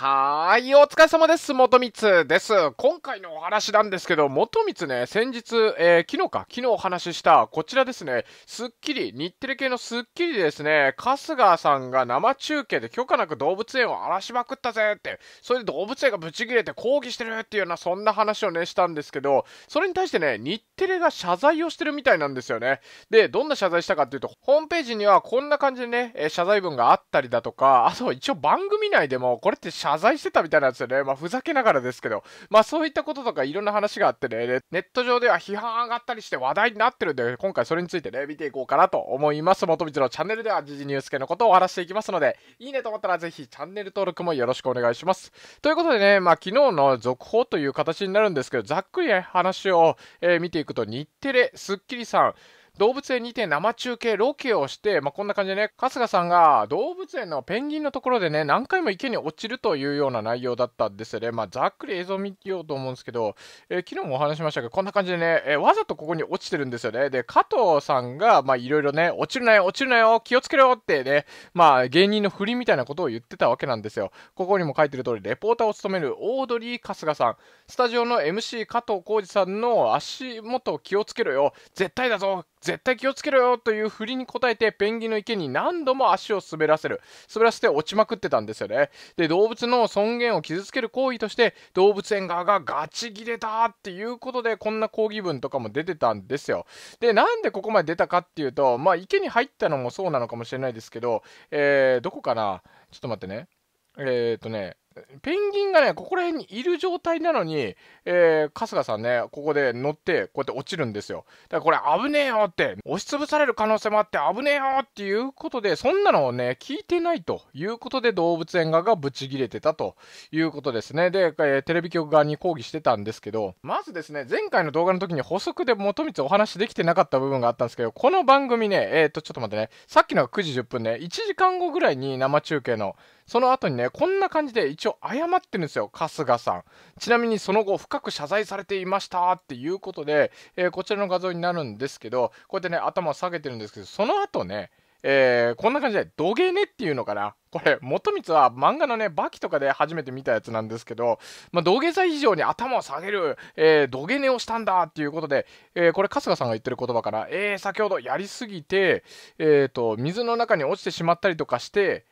はーい、お疲れ様です。元光です。今回のお話なんですけど、元光ね、先日、えー、昨日か、昨日お話しした、こちらですね、スッキリ、日テレ系のスッキリですね、春日さんが生中継で許可なく動物園を荒らしまくったぜって、それで動物園がブチ切れて抗議してるっていうような、そんな話をね、したんですけど、それに対してね、日テレが謝罪をしてるみたいなんですよね。で、どんな謝罪したかっていうと、ホームページにはこんな感じでね、謝罪文があったりだとか、あと一応番組内でも、これって謝謝罪してたみたいなんですよね。まあ、ふざけながらですけど。まあ、そういったこととかいろんな話があってね、ネット上では批判上がったりして話題になってるんで、今回それについてね、見ていこうかなと思います。元光のチャンネルでは、時事ニュース系のことをお話していきますので、いいねと思ったらぜひチャンネル登録もよろしくお願いします。ということでね、まあ、昨日の続報という形になるんですけど、ざっくりね、話を、えー、見ていくと、日テレ、スッキリさん、動物園にて生中継ロケをして、まあ、こんな感じでね、春日さんが動物園のペンギンのところでね、何回も池に落ちるというような内容だったんですよね。まあ、ざっくり映像を見ようと思うんですけど、えー、昨日もお話しましたが、こんな感じでね、えー、わざとここに落ちてるんですよね。で、加藤さんが、まあ、いろいろね、落ちるなよ、落ちるなよ、気をつけろってね、まあ、芸人の振りみたいなことを言ってたわけなんですよ。ここにも書いてる通り、レポーターを務めるオードリー・春日さん、スタジオの MC 加藤浩二さんの足元を気をつけろよ、絶対だぞ、絶対気をつけろよという振りに応えてペンギンの池に何度も足を滑らせる滑らせて落ちまくってたんですよねで動物の尊厳を傷つける行為として動物園側がガチギレたっていうことでこんな抗議文とかも出てたんですよでなんでここまで出たかっていうとまあ池に入ったのもそうなのかもしれないですけどえー、どこかなちょっと待ってねえっ、ー、とねペンギンがね、ここら辺にいる状態なのに、えー、春日さんね、ここで乗って、こうやって落ちるんですよ。だからこれ危ねえよって、押しつぶされる可能性もあって危ねえよっていうことで、そんなのをね、聞いてないということで動物園側がブチギレてたということですね。で、えー、テレビ局側に抗議してたんですけど、まずですね、前回の動画の時に補足で元光お話できてなかった部分があったんですけど、この番組ね、えっ、ー、と、ちょっと待ってね、さっきのが9時10分ね、1時間後ぐらいに生中継の、その後にね、こんな感じで一応応謝ってるんですよ、春日さん。ちなみにその後、深く謝罪されていましたっていうことで、えー、こちらの画像になるんですけど、こうやってね、頭を下げてるんですけど、その後ね、えー、こんな感じで、土下ねっていうのかな。これ、元光は漫画のね、バキとかで初めて見たやつなんですけど、まあ、土下座以上に頭を下げる、えー、土下寝をしたんだっていうことで、えー、これ、春日さんが言ってる言葉から、えー、先ほどやりすぎて、えっ、ー、と、水の中に落ちてしまったりとかして、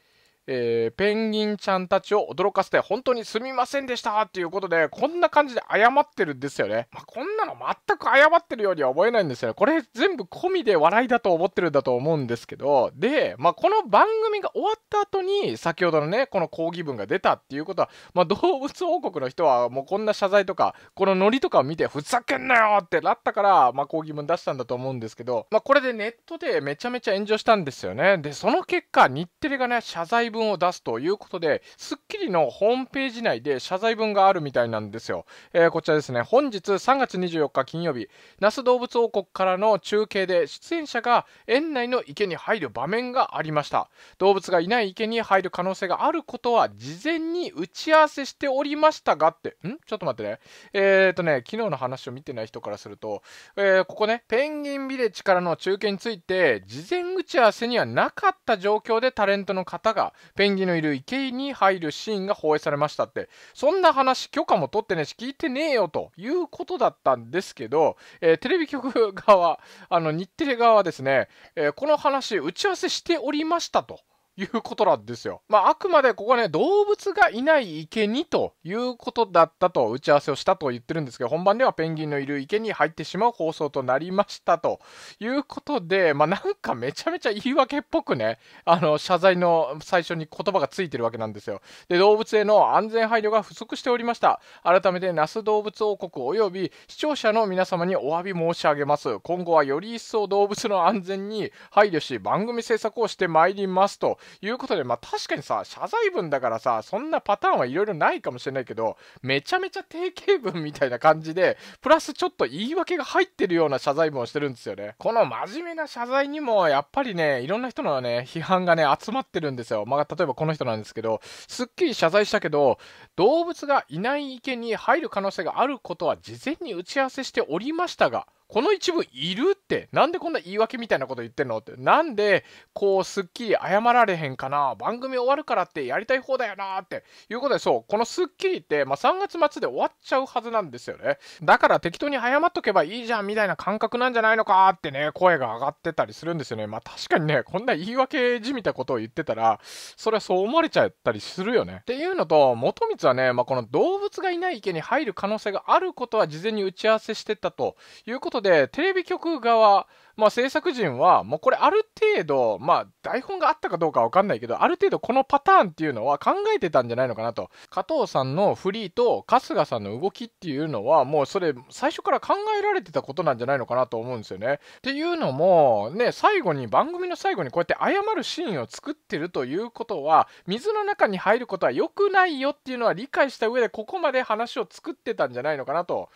えー、ペンギンちゃんたちを驚かせて本当にすみませんでしたっていうことで、こんな感じで謝ってるんですよね。まあ、こんなの全く謝ってるようには思えないんですよね。これ全部込みで笑いだと思ってるんだと思うんですけど、で、まあ、この番組が終わった後に、先ほどのね、この抗議文が出たっていうことは、まあ、動物王国の人はもうこんな謝罪とか、このノリとかを見て、ふざけんなよってなったから、まあ、抗議文出したんだと思うんですけど、まあ、これでネットでめちゃめちゃ炎上したんですよね。で、その結果、日テレがね、謝罪文を出すということで、スッキリのホームページ内で謝罪文があるみたいなんですよ。えー、こちらですね、本日3月24日金曜日、那須動物王国からの中継で出演者が園内の池に入る場面がありました。動物がいない池に入る可能性があることは事前に打ち合わせしておりましたがって、んちょっと待ってね。えっ、とね、昨日の話を見てない人からすると、えー、ここね、ペンギンビレッジからの中継について、事前打ち合わせにはなかった状況でタレントの方がペンギンのいる池に入るシーンが放映されましたって、そんな話、許可も取ってねえし、聞いてねえよということだったんですけど、えー、テレビ局側、あの日テレ側はですね、えー、この話、打ち合わせしておりましたと。いうことなんですよ。まあ、あくまでここはね、動物がいない池にということだったと打ち合わせをしたと言ってるんですけど、本番ではペンギンのいる池に入ってしまう放送となりましたということで、まあ、なんかめちゃめちゃ言い訳っぽくね、あの、謝罪の最初に言葉がついてるわけなんですよ。で、動物への安全配慮が不足しておりました。改めて、那須動物王国及び視聴者の皆様にお詫び申し上げます。今後はより一層動物の安全に配慮し、番組制作をしてまいりますということで、まあ確かにさ、謝罪文だからさ、そんなパターンはいろいろないかもしれないけど、めちゃめちゃ定型文みたいな感じで、プラスちょっと言い訳が入ってるような謝罪文をしてるんですよね。この真面目な謝罪にも、やっぱりね、いろんな人のね、批判がね、集まってるんですよ。まあ例えばこの人なんですけど、すっきり謝罪したけど、動物がいない池に入る可能性があることは事前に打ち合わせしておりましたが、この一部いるってなんでこんな言い訳みたいなこと言ってんのってなんでこうすっきり謝られへんかな番組終わるからってやりたい方だよなっていうことでそうこのスッキリって、まあ、3月末で終わっちゃうはずなんですよねだから適当に謝っとけばいいじゃんみたいな感覚なんじゃないのかってね声が上がってたりするんですよねまあ確かにねこんな言い訳じみたことを言ってたらそれはそう思われちゃったりするよねっていうのと元光はね、まあ、この動物がいない池に入る可能性があることは事前に打ち合わせしてたということことで、テレビ局側、まあ、制作陣は、もうこれある程度、まあ、台本があったかどうかわかんないけど、ある程度このパターンっていうのは考えてたんじゃないのかなと。加藤さんのフリーと春日さんの動きっていうのは、もうそれ、最初から考えられてたことなんじゃないのかなと思うんですよね。っていうのも、ね、最後に、番組の最後にこうやって謝るシーンを作ってるということは、水の中に入ることは良くないよっていうのは理解した上で、ここまで話を作ってたんじゃないのかなと。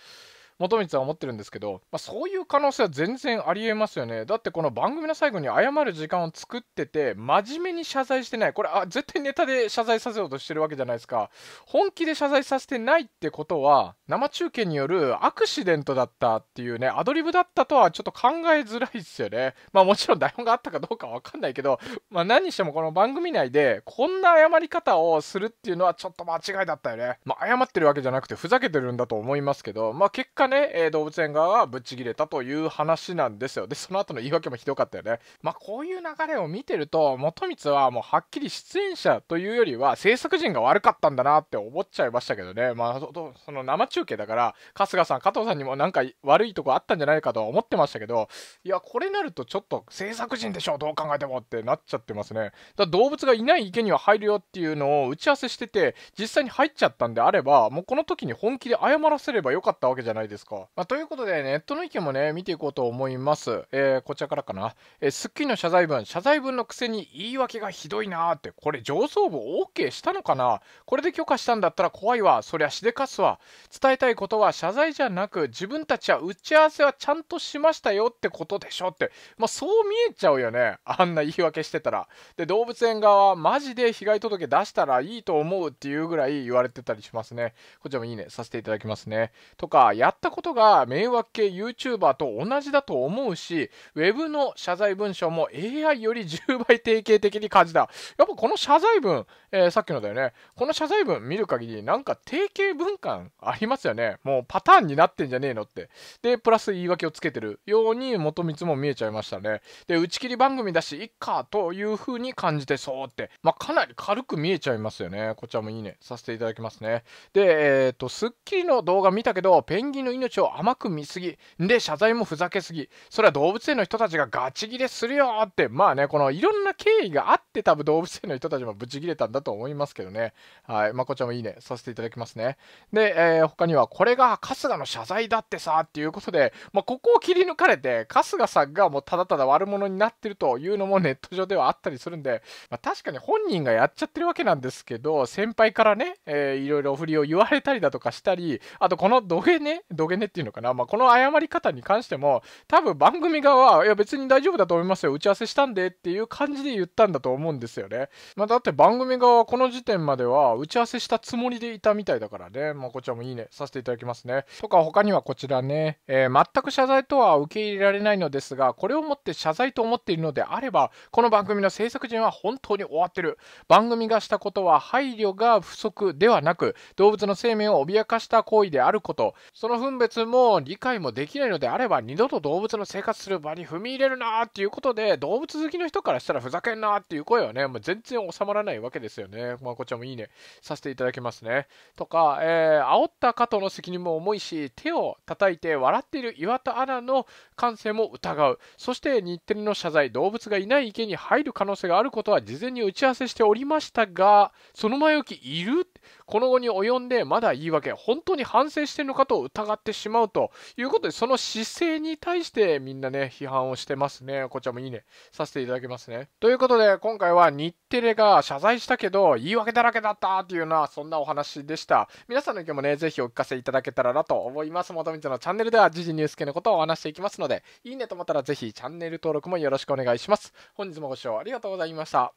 元光は思ってるんですけど、まあ、そういう可能性は全然ありえますよねだってこの番組の最後に謝る時間を作ってて真面目に謝罪してないこれあ絶対ネタで謝罪させようとしてるわけじゃないですか本気で謝罪させてないってことは生中継によるアクシデントだったっていうねアドリブだったとはちょっと考えづらいですよねまあもちろん台本があったかどうかわかんないけど、まあ、何にしてもこの番組内でこんな謝り方をするっていうのはちょっと間違いだったよねまあ謝ってるわけじゃなくてふざけてるんだと思いますけどまあ結果ね、えー、動物園側はぶっちぎれたという話なんですよ。で、その後の言い訳もひどかったよね。まあ、こういう流れを見てると、元光はもうはっきり出演者というよりは制作陣が悪かったんだなって思っちゃいましたけどね。まあ、その生中継だから、春日さん、加藤さんにもなんか悪いとこあったんじゃないかとは思ってましたけど、いや、これなるとちょっと制作陣でしょ、どう考えてもってなっちゃってますね。だ動物がいない池には入るよっていうのを打ち合わせしてて、実際に入っちゃったんであれば、もうこの時に本気で謝らせればよかったわけじゃないですですか。まあ、ということで、ネットの意見もね、見ていこうと思います。えー、こちらからかな。えー、スッキリの謝罪文、謝罪文のくせに言い訳がひどいなーって、これ上層部 OK したのかなこれで許可したんだったら怖いわ。そりゃしでかすわ。伝えたいことは謝罪じゃなく、自分たちは打ち合わせはちゃんとしましたよってことでしょって。まあ、そう見えちゃうよね。あんな言い訳してたら。で、動物園側はマジで被害届出したらいいと思うっていうぐらい言われてたりしますね。こちらもいいね、させていただきますね。とか、やったことが迷惑系 YouTuber と同じだと思うし、Web の謝罪文章も AI より10倍定型的に感じた。やっぱこの謝罪文、えー、さっきのだよね。この謝罪文見る限り、なんか定型文感ありますよね。もうパターンになってんじゃねえのって。で、プラス言い訳をつけてるように元光も見えちゃいましたね。で、打ち切り番組だし、いっかという風に感じてそうって。まあ、かなり軽く見えちゃいますよね。こちらもいいね。させていただきますね。で、えっ、ー、と、スッキリの動画見たけど、ペンギンの命を甘く見すぎで謝罪もふざけすぎそれは動物園の人たちがガチギレするよってまあねこのいろんな経緯があって多分動物園の人たちもブチギレたんだと思いますけどねはいまこちゃんもいいねさせていただきますねで、えー、他にはこれが春日の謝罪だってさっていうことで、まあ、ここを切り抜かれて春日さんがもうただただ悪者になってるというのも ネット上ではあったりするんで、まあ、確かに本人がやっちゃってるわけなんですけど先輩からね、えー、いろいろ振りを言われたりだとかしたりあとこの土下ねどげねっていうのかな。まあ、この謝り方に関しても、多分番組側は、いや別に大丈夫だと思いますよ。打ち合わせしたんでっていう感じで言ったんだと思うんですよね。まあ、だって番組側はこの時点までは打ち合わせしたつもりでいたみたいだからね。まあ、こちらもいいね。させていただきますね。とか他にはこちらね、えー、全く謝罪とは受け入れられないのですが、これをもって謝罪と思っているのであれば、この番組の制作陣は本当に終わってる。番組がしたことは配慮が不足ではなく、動物の生命を脅かした行為であること、その分別も理解もできないのであれば二度と動物の生活する場に踏み入れるなーっていうことで動物好きの人からしたらふざけんなーっていう声はねもう全然収まらないわけですよね。まあ、こちらもいいねさせていただきますね。とか、えー、煽った加藤の責任も重いし手を叩いて笑っている岩田アナの感性も疑うそして日テレの謝罪動物がいない池に入る可能性があることは事前に打ち合わせしておりましたがその前置きいるってこの後に及んでまだ言い訳本当に反省してるのかと疑ってしまうということでその姿勢に対してみんなね批判をしてますねこちらもいいねさせていただきますねということで今回は日テレが謝罪したけど言い訳だらけだったっていうようなそんなお話でした皆さんの意見もねぜひお聞かせいただけたらなと思います元光のチャンネルでは時事ニュース系のことをお話していきますのでいいねと思ったらぜひチャンネル登録もよろしくお願いします本日もご視聴ありがとうございました